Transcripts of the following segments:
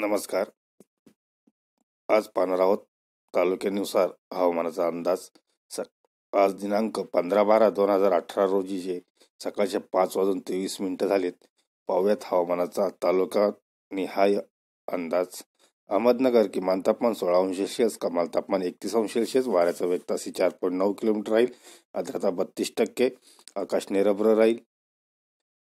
नमस्कार आज पाहणार आहोत तालुक्यानुसार हवामानाचा अंदाज सक आज दिनांक पंधरा बारा दोन हजार अठरा जे सकाळचे पाच वाजून तेवीस मिनिटं झालेत पाहुयात हवामानाचा तालुका निहाय अंदाज अहमदनगर किमान तापमान सोळा अंश सेल्सिअस कमाल तापमान एकतीस अंश सेल्सिअस वाऱ्याचा वेग तासी चार पॉईंट नऊ किलोमीटर राहील आर्द्रता बत्तीस टक्के आकाश निरभ्र राहील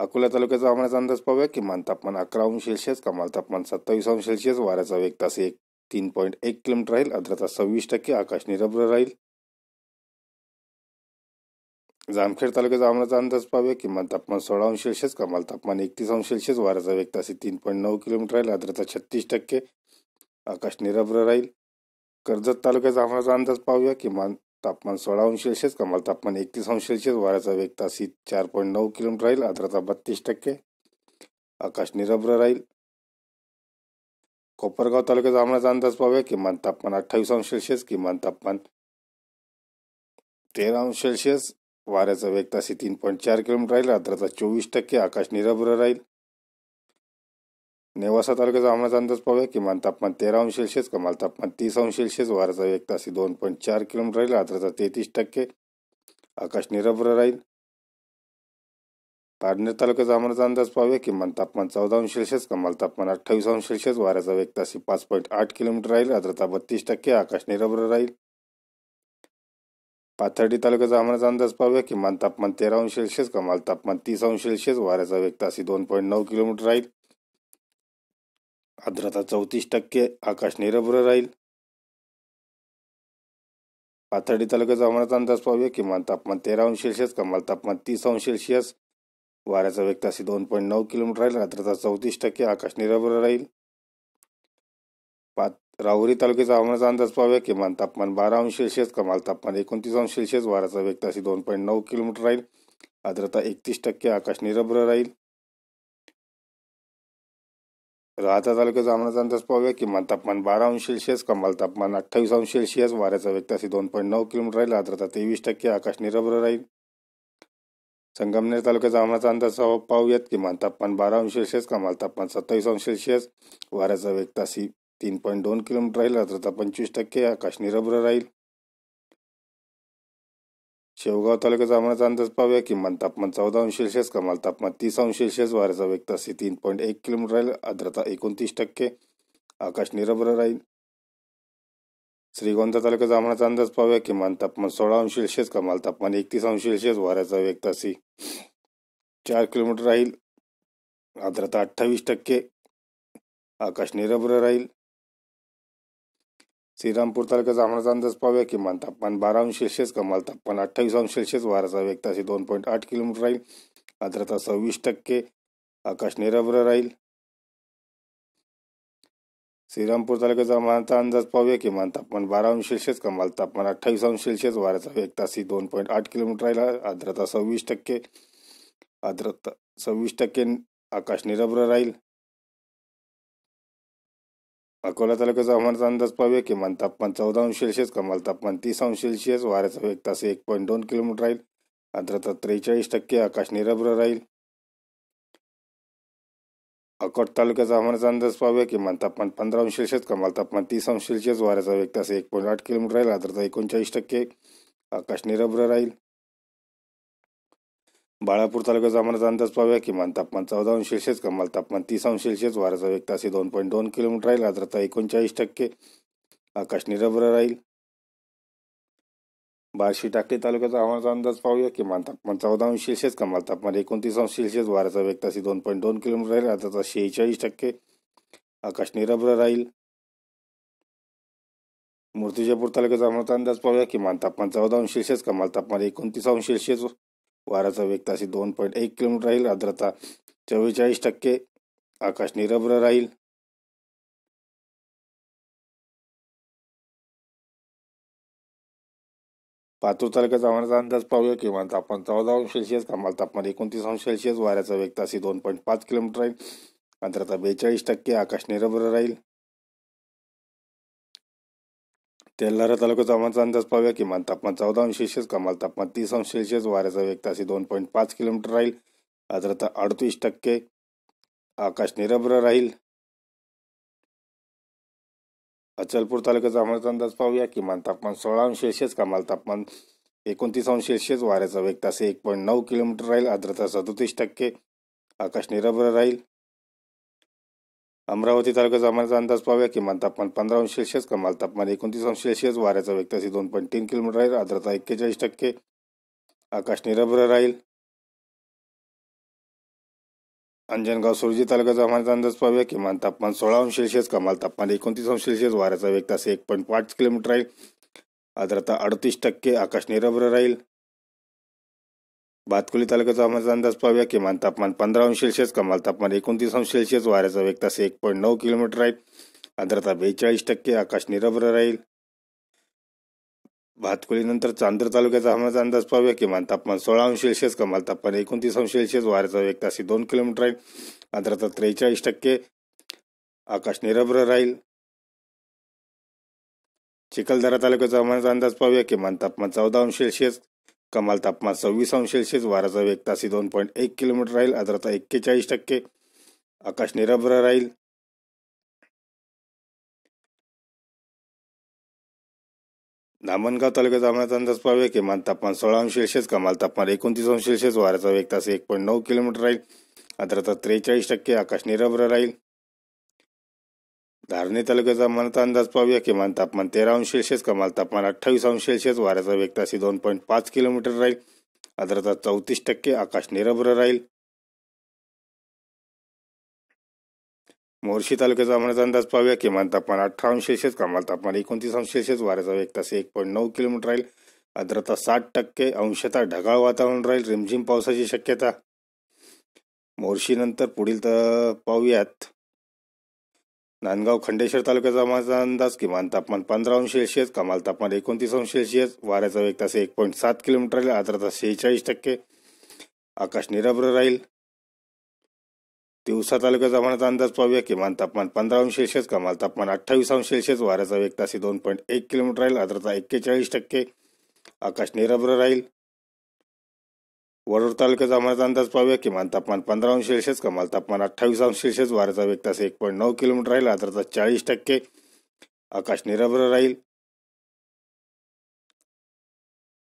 अकोला तालुक्याचा हवामानाचा अंदाज पाहूया किमान तापमान अकरा अंश सेल्सिअस कमाल तापमान सत्तावीस अंश सेल्सिअस वाऱ्याचा वेग तास एक तीन पॉईंट एक किलोमीटर राहील आर्द्रता सव्वीस टक्के आकाश निरभ्र राहील जामखेड तालुक्याचा हवामानाचा अंदाज पाहूया किमान तापमान सोळा अंश सेल्सिअस कमाल तापमान एकतीस अंश सेल्सिअस वाऱ्याचा वेग तास तीन पॉईंट नऊ किलोमीटर राहील आर्द्रता छत्तीस टक्के आकाश निरभ्र राहील कर्जत तालुक्याचा हवामानाचा अंदाज पाहूया किमान तापमान सोळा अंश सेल्सिअस कमाल तापमान एकतीस अंश सेल्सिअस वाऱ्याचा वेग तासी चार पॉईंट नऊ किलोमीटर राहील आर्द्रता बत्तीस टक्के आकाश निरभ्र राहील कोपरगाव तालुक्याचा आम्हाला अंदाज पाहूया किमान तापमान अठ्ठावीस अंश सेल्शियस किमान तापमान तेरा अंश सेल्शियस वाऱ्याचा वेग तासी तीन पॉईंट चार किलोमीटर राहील आर्द्रता चोवीस टक्के आकाश निरभ्र राहील नेवासा तालुक्याचा हवामानाचा अंदाज पाहूया किमान तापमान तेरा अंश सेल्सिअस कमाल तापमान तीस अंश सेल्सिअस वाराचा एक तासी दोन पॉईंट चार किलोमीटर राहील आर्द्रता तेहतीस टक्के आकाश निरभ्र राहील पारनेर तालुक्याचा हवामानाचा अंदाज पाहूया किमान तापमान चौदा अंश सेल्सिअस कमाल तापमान अठ्ठावीस अंश सेल्सिअस वाऱ्याचा वेग तासी पाच पॉईंट आठ किलोमीटर राहील आर्द्रता बत्तीस टक्के आकाश निरभ्र राहील पाथर्डी तालुक्याचा हवामानाचा अंदाज पाहूया किमान तापमान तेरा अंश सेल्सिअस कमाल तापमान तीस अंश सेल्सिअस वाऱ्याचा वेग तासी दोन पॉईंट नऊ किलोमीटर राहील आर्द्रता चौतीस टक्के आकाश निरभ्र राहील पाथर्डी तालुक्याचा हवामानाचा अंदाज पाहूया किमान तापमान तेरा अंश सेल्सिअस कमाल तापमान तीस अंश सेल्सिअस वाऱ्याचा वेग ताशी दोन पॉईंट नऊ किलोमीटर राहील आर्द्रता चौतीस टक्के आकाश निरभ्र राहील पात राहुरी तालुक्याचा हवामानाचा अंदाज पाहूया किमान तापमान बारा अंश सेल्सिअस कमाल तापमान एकोणतीस अंश सेल्सिअस वाऱ्याचा वेग ताशी दोन पॉईंट नऊ किलोमीटर राहील आर्द्रता एकतीस टक्के आकाश निरभ्र राहील राहता तालुक्याचा हवामानाचा अंदाज पाहूया किमान तापमान बारा अंश सेल्सिअस कमाल तापमान अठ्ठावीस अंश सेल्सिअस वाऱ्याचा वेग दोन पॉईंट नऊ किलोमीटर राहील आर्द्रता तेवीस टक्के आकाश निरभ्र राहील संगमनेर तालुक्याचा हवामानाचा अंदाज पाहूयात किमान तापमान बारा अंश सेल्सिअस कमाल तापमान सत्तावीस अंश सेल्सिअस वाऱ्याचा वेग तासी तीन पॉईंट दोन किलोमीटर राहील आर्द्रता पंचवीस टक्के आकाश निरभ्र राहील शेवगाव तालुक्याचा हवामानाचा अंदाज पाहूया किमान तापमान चौदा अंश सेल्सिअस कमाल तापमान तीस अंश सेल्सिअस वाऱ्याचा वेग तसे तीन पॉईंट एक किलोमीटर राहील आर्द्रता एकोणतीस टक्के आकाश निरभ्र राहील श्रीगोंदा तालुक्याचा हवामानाचा अंदाज पाहूया किमान तापमान सोळा अंश सेल्सिअस कमाल तापमान एकतीस अंश सेल्सिअस वाऱ्याचा वेग तसे चार किलोमीटर राहील आर्द्रता अठ्ठावीस टक्के आकाश निरभ्र राहील श्रीरामपूर तालुक्याचा आम्हाला अंदाज पाहूया किमान तापमान बारा अंश सेल्सिअस कमाल तापमान अठ्ठावीस अंश सेल्सिअस वाराचा वेग ताशी दोन पॉईंट आठ किलोमीटर राहील आर्द्रता सव्वीस टक्के आकाश निरभ्र राहील श्रीरामपूर तालुक्याचा हवामानाचा अंदाज पाहूया किमान तापमान बारा अंश सेल्सिअस कमाल तापमान अठ्ठावीस अंश सेल्सिअस वाराचा वेग ताशी दोन पॉईंट आठ किलोमीटर राहील आर्द्रता सव्वीस टक्के आर्द्रता सव्वीस टक्के आकाश निरभ्र राहील अकोला तालुक्याचा हवामानाचा अंदाज पाहूया किमान तापमान चौदा अंश सेल्शियस कमाल तापमान तीस अंश सेल्शियस वाऱ्याचा वेग तास एक पॉईंट दोन किलोमीटर राहील आर्द्रता त्रेचाळीस टक्के आकाश निरभ्र राहील अकोट तालुक्याचा हवामानाचा अंदाज पाहूया किमान तापमान पंधरा अंश सेल्शियस कमाल तापमान तीस अंश सेल्शियस वाऱ्याचा वेग तास एक पॉईंट आठ किलोमीटर राहील आर्द्रता एकोणचाळीस टक्के आकाश निरभ्र राहील बाळापूर तालुक्याचा अंमलाचा अंदाज पाहूया किमान तापमान चौदा अंश सेल्सिअस कमाल तापमान तीस अंश सेल्सिअस वाराचा वेग तासी दोन पॉईंट दोन किलोमीटर राहील आर्द्रता एकोणचाळीस टक्के आकाश निरभ्र राहील बारशी टाकळी तालुक्याचा हवामानाचा अंदाज पाहूया किमान तापमान चौदा अंश सेल्सिअस कमाल तापमान एकोणतीस अंश सेल्सिअस वाराचा वेग तासी दोन पॉईंट दोन किलोमीटर राहील आर्द्रता शेहेचाळीस टक्के आकाश निरभ्र राहील मूर्तिजापूर तालुक्याचा हवामानाचा अंदाज पाहूया किमान तापमान चौदा अंश सेल्सिअस कमाल तापमान एकोणतीस अंश सेल्सिअस वाऱ्याचा वेग ताशी दोन पॉईंट एक किलोमीटर राहील आर्द्रता चव्वेचाळीस टक्के आकाश निरभ्र राहील पातूर तालुक्याचा हवामानाचा अंदाज पाहूया किमान तापमान चौदा अंश सेल्सिअस कमाल तापमान एकोणतीस अंश सेल्सिअस वाऱ्याचा वेग ताशी दोन पॉईंट पाच किलोमीटर राहील आर्द्रता बेचाळीस टक्के आकाश निरभ्र राहील तेल्हारा तालुक्याचा हवामानचा अंदाज पाहूया किमान तापमान चौदा अंश सेल्सिअस कमाल तापमान तीस अंश सेल्सिअस वाऱ्याचा वेग ताशी दोन पॉईंट पाच किलोमीटर राहील आर्द्रता अडतीस टक्के आकाश निरभ्र राहील अचलपूर तालुक्याचा हवामानाचा अंदाज पाहूया किमान तापमान सोळा अंश सेल्सिअस कमाल तापमान एकोणतीस अंश सेल्सिअस वाऱ्याचा वेग ताशी एक पॉईंट नऊ किलोमीटर राहील आर्द्रता सदोतीस टक्के आकाश निरभ्र राहील अमरावती तालुक्यात तापमानाचा अंदाज पाहूया किमान तापमान पंधरा अंश सेल्शियस कमाल तापमान एकोणतीस अंश सेल्शियस वाऱ्याचा व्यक्तासी दोन पॉईंट तीन किलोमीटर राहील आर्द्रता एक्केचाळीस टक्के आकाश निरभ्र राहील अंजनगाव सुरजी तालुक्याचा हवामानाचा अंदाज पाहूया किमान तापमान सोळा अंश सेल्शियस कमाल तापमान एकोणतीस अंश सेल्शियस वाऱ्याचा वेग तसे एक पॉईंट पाच किलोमीटर राहील आर्द्रता अडतीस टक्के आकाश निरभ्र राहील भातकुली तालुक्याचा हवामानाचा अंदाज पाहूया किमान तापमान पंधरा अंश सेल्सिअस कमाल तापमान एकोणतीस अंश सेल्सिअस वाऱ्याचा वेग तास एक पॉईंट नऊ किलोमीटर राहील आर्द्रता बेचाळीस टक्के आकाश निरभ्र राहील भातकुलीनंतर चांद्र तालुक्याचा हवामानाचा अंदाज पाहूया किमान तापमान सोळा अंश सेल्सिअस कमाल तापमान एकोणतीस अंश सेल्सिअस वाऱ्याचा वेग तास दोन किलोमीटर राहील आर्द्रता त्रेचाळीस टक्के आकाश निरभ्र राहील चिखलदरा तालुक्याचा हवामानाचा अंदाज पाहूया किमान तापमान चौदा अंश सेल्सिअस कमाल तापमान सव्वीस अंश सेल्सिअस वाराचा वेग तासी दोन पॉईंट एक किलोमीटर राहील आर्द्रता एक्केचाळीस टक्के आकाश निरभ्र राहील धामणगाव तालुक्यात जामण्याचा अंदाज पाहूया किमान तापमान सोळा अंश सेल्सिअस कमाल तापमान एकोणतीस अंश सेल्सिअस वाराचा वेग तास एक पॉईंट नऊ किलोमीटर राहील आर्द्रता त्रेचाळीस टक्के आकाश निरभ्र राहील धारणे तालुक्याचा मनाचा अंदाज पाहूया किमान तापमान तेरा अंश सेल्सिअस कमाल तापमान अठ्ठावीस अंश सेल्सिअस वाऱ्याचा वेग तशी दोन पॉईंट पाच किलोमीटर राहील आर्द्रता चौतीस टक्के आकाश निरभ्र राहील मोर्शी तालुक्याचा मनाचा अंदाज पाहूया किमान तापमान अठरा अंश सेल्सिअस कमाल तापमान एकोणतीस अंश सेल्सिअस वाऱ्याचा वेग ताशी एक पॉईंट नऊ किलोमीटर राहील आर्द्रता साठ टक्के अंशतः ढगाळ वातावरण राहील रिमझिम पावसाची शक्यता मोर्शीनंतर पुढील तर पाहूयात नांदगाव खंडेश्वर तालुक्याचा माझा अंदाज किमान तापमान पंधरा अंश सेल्सिअस कमाल तापमान एकोणतीस अंश सेल्सिअस वाऱ्याचा वेग तास एक पॉईंट सात किलोमीटर राहील आर्द्रता सेहेचाळीस टक्के आकाश निरभ्र राहील तिवसा तालुक्याचा हवामानाचा अंदाज पाहूया किमान तापमान पंधरा अंश सेल्सिअस कमाल तापमान अठ्ठावीस अंश सेल्सिअस वाऱ्याचा वेग तासी दोन पॉईंट एक किलोमीटर राहील आर्द्रता एक्केचाळीस टक्के आकाश निरभ्र राहील वरुड तालुक्याचा अमरात अंदाज पाहूया किमान तापमान पंधरा अंश सेल्सिअस कमाल तापमान अठ्ठावीस अंश सेल्सिअस वाऱ्याचा वेग तास एक पॉईंट नऊ किलोमीटर राहील आर्द्रता चाळीस टक्के आकाश निरभ्र राहील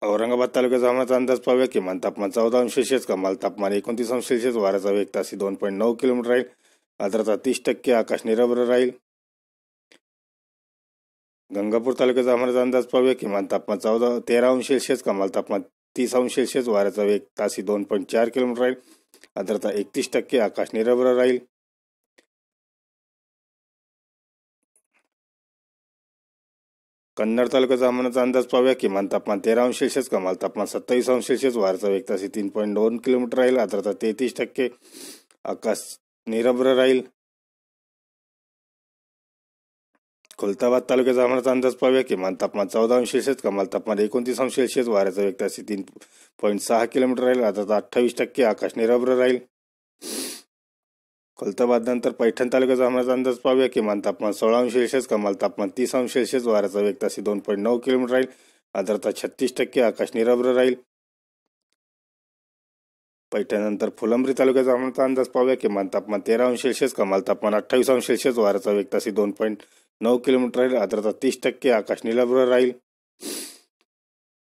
औरंगाबाद तालुक्याचा हवामानाचा अंदाज पाहूया किमान तापमान चौदा अंश सेल्सिअस कमाल तापमान एकोणतीस अंश सेल्सिअस वाऱ्याचा वेग तास दोन पॉईंट नऊ किलोमीटर राहील आर्द्रता तीस टक्के आकाश निरभ्र राहील गंगापूर तालुक्याचा हवामानाचा अंदाज पाहूया किमान तापमान चौदा तेरा अंश सेल्सिअस कमाल तापमान तीस सेल्सिअस वाऱ्याचा वेग तासी दोन पॉईंट चार किलोमीटर राहील आद्रता एकतीस टक्के आकाश निरभ्र राहील कन्नड तालुक्याचा हवामानाचा अंदाज पाहूया किमान तापमान तेरा अंश सेल्सिअस कमाल तापमान सत्तावीस अंश सेल्सिअस वाऱ्याचा वेग तासी तीन पॉईंट दोन किलोमीटर राहील आद्रता तेहतीस टक्के आकाश निरभ्र राहील खुलताबाद तालुक्याचा हवामानाचा अंदाज पाहूया किमान तापमान चौदा अंश सेल्सिअस कमाल तापमान एकोणतीस अंश सेल्सिअस वाऱ्याचा वेग त्याशी तीन पॉईंट सहा किलोमीटर राहील आता अठ्ठावीस टक्के आकाश निरभ्र राहील खुलताबाद नंतर पैठण तालुक्याचा हवामानाचा अंदाज पाहूया किमान तापमान सोळा अंश सेल्सिअस कमाल तापमान तीस अंश सेल्सिअस वाऱ्याचा वेग त्याशी दोन पॉईंट नऊ किलोमीटर राहील आर्द्रता छत्तीस टक्के आकाश निरभ्र राहील पैठणनंतर फुलंब्री तालुक्याचा हवामानाचा अंदाज पाहूया किमान तापमान तेरा अंश सेल्सिअस कमाल तापमान अठ्ठावीस अंश सेल्सिअस वाऱ्याचा वेग ताशी दोन पॉईंट नऊ किलोमीटर राहील आर्द्रता तीस टक्के आकाश निलाभ्र राहील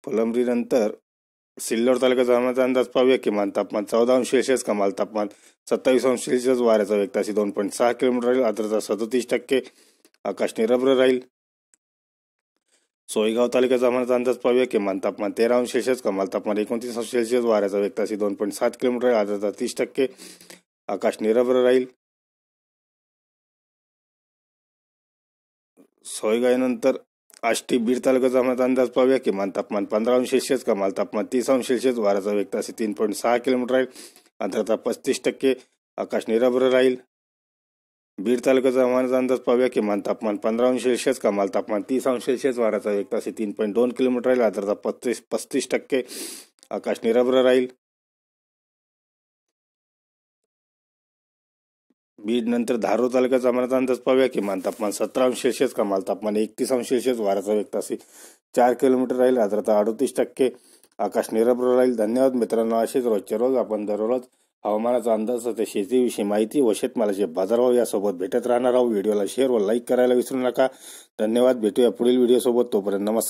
फुलंब्रीनंतर सिल्लोड तालुक्यात हवामानाचा अंदाज पाहूया किमान तापमान चौदा अंश सेल्सिअस कमाल तापमान सत्तावीस अंश सेल्सिअस वाऱ्याचा वेग ताशी दोन पॉईंट सहा किलोमीटर राहील आर्द्रता सदोतीस टक्के आकाश निरभ्र राहील सोयगाव तालुक्याचा हवामानाचा अंदाज पाहूया किमान तापमान तेरा अंश सेल्सिअस कमाल तापमान एकोणतीस अंश सेल्सिअस वाऱ्याचा वेग ताशी दोन पॉईंट सात किलोमीटर राहील आर्द्रता तीस टक्के आकाश निरभ्र राहील सोयगायनंतर आष्टी बीड तालुक्याचा हवामान अंदाज पाहूया किमान तापमान पंधरा अंश सेल्सिअस कमाल तापमान तीस अंश सेल्सिअस वाराचा वेग तासी तीन पॉईंट सहा किलोमीटर राहील आंध्रता पस्तीस टक्के आकाश निरभ्र राहील बीड तालुक्याचा हवामानाचा अंदाज पाहूया किमान तापमान पंधरा अंश सेल्सिअस कमाल तापमान तीस अंश सेल्सिअस वाराचा वेग तास तीन पॉईंट दोन किलोमीटर राहील आर्द्रता पस्तीस पस्तीस टक्के आकाश निरभ्र राहील बीड नंतर धारो तालुक्याचा तापमानाचा अंदाज पाहूया किमान तापमान सतरा अंश सेल्सिअस कमाल तापमान एकतीस अंश सेल्सिअस वाराचा व्यक्त असेल चार किलोमीटर राहील आर्द्रता अडतीस टक्के आकाश निरभ्र राहील धन्यवाद मित्रांनो असेच रोजच्या रोज आपण दररोज हवामानाचा अंदाज असते शेतीविषयी माहिती व शेतमालाचे बाजारभाव यासोबत भेटत राहणार आहोत व्हिडिओला शेअर व लाईक करायला विसरू नका धन्यवाद भेटूया पुढील व्हिडिओसोबत तोपर्यंत नमस्कार